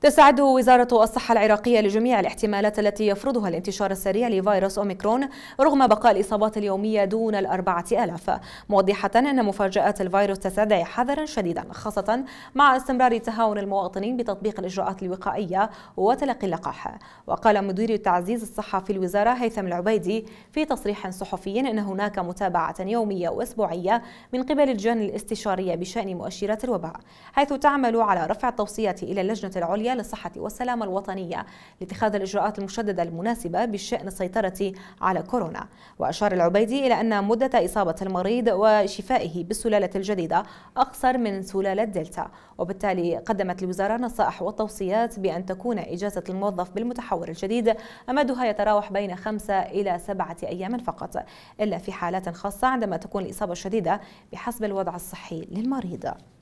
تستعد وزارة الصحة العراقية لجميع الاحتمالات التي يفرضها الانتشار السريع لفيروس أوميكرون رغم بقاء الإصابات اليومية دون الأربعة آلاف موضحة أن مفاجأة الفيروس تستدعي حذرا شديدا خاصة مع استمرار تهاون المواطنين بتطبيق الإجراءات الوقائية وتلقي اللقاح وقال مدير تعزيز الصحة في الوزارة هيثم العبيدي في تصريح صحفي أن هناك متابعة يومية وأسبوعية من قبل اللجان الاستشارية بشأن مؤشرات الوباء حيث تعمل على رفع التوصيات إلى اللجنة العليا الوطنية للصحة والسلامة الوطنية لاتخاذ الإجراءات المشددة المناسبة بشأن السيطرة على كورونا وأشار العبيدي إلى أن مدة إصابة المريض وشفائه بالسلالة الجديدة أقصر من سلالة دلتا وبالتالي قدمت الوزارة نصائح وتوصيات بأن تكون إجازة الموظف بالمتحور الجديد أمدها يتراوح بين خمسة إلى سبعة أيام فقط إلا في حالات خاصة عندما تكون الإصابة شديده بحسب الوضع الصحي للمريض